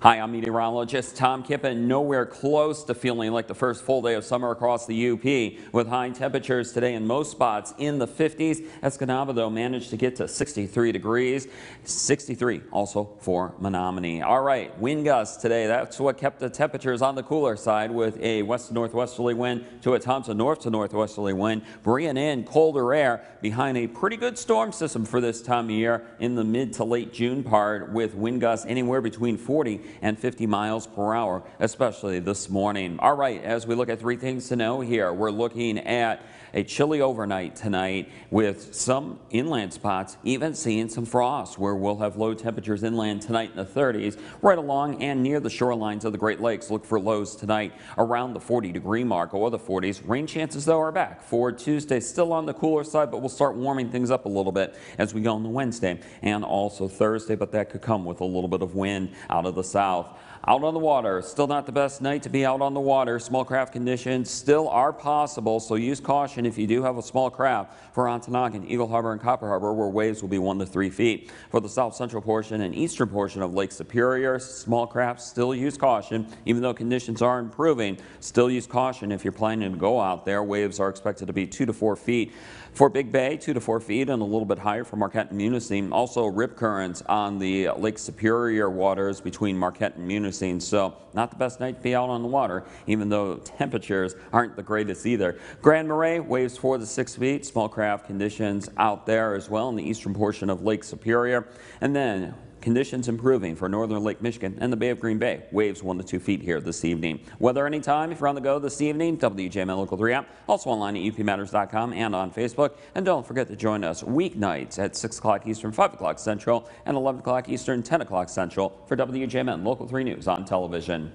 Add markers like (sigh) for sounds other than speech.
Hi, I'm meteorologist Tom Kippen. Nowhere close to feeling like the first full day of summer across the UP with high temperatures today in most spots in the 50s. Escanaba, though, managed to get to 63 degrees. 63 also for Menominee. All right, wind gusts today. That's what kept the temperatures on the cooler side with a west to northwesterly wind to a Thompson north to northwesterly wind, bringing in colder air behind a pretty good storm system for this time of year in the mid to late June part with wind gusts anywhere between 40 and 50 miles per hour, especially this morning. All right, as we look at three things to know here, we're looking at a chilly overnight tonight with some inland spots even seeing some frost where we'll have low temperatures inland tonight in the 30s right along and near the shorelines of the Great Lakes. Look for lows tonight around the 40 degree mark or the 40s. Rain chances though are back for Tuesday still on the cooler side but we'll start warming things up a little bit as we go on the Wednesday and also Thursday but that could come with a little bit of wind out of the south south. Out on the water, still not the best night to be out on the water. Small craft conditions still are possible, so use caution if you do have a small craft for Ontonagon, Eagle Harbor, and Copper Harbor, where waves will be one to three feet. For the south central portion and eastern portion of Lake Superior, small craft still use caution, even though conditions are improving. Still use caution if you're planning to go out there. Waves are expected to be two to four feet. For Big Bay, two to four feet and a little bit higher for Marquette and Munising. Also, rip currents on the Lake Superior waters between Marquette and Munising. So not the best night to be out on the water, even though (laughs) temperatures aren't the greatest either. Grand Marais, waves 4 to 6 feet. Small craft conditions out there as well in the eastern portion of Lake Superior. And then Conditions improving for northern Lake Michigan and the Bay of Green Bay. Waves 1 to 2 feet here this evening. Weather anytime if you're on the go this evening, WJMN Local 3 app, also online at upmatters.com and on Facebook. And don't forget to join us weeknights at 6 o'clock Eastern, 5 o'clock Central, and 11 o'clock Eastern, 10 o'clock Central for WJMN Local 3 News on television.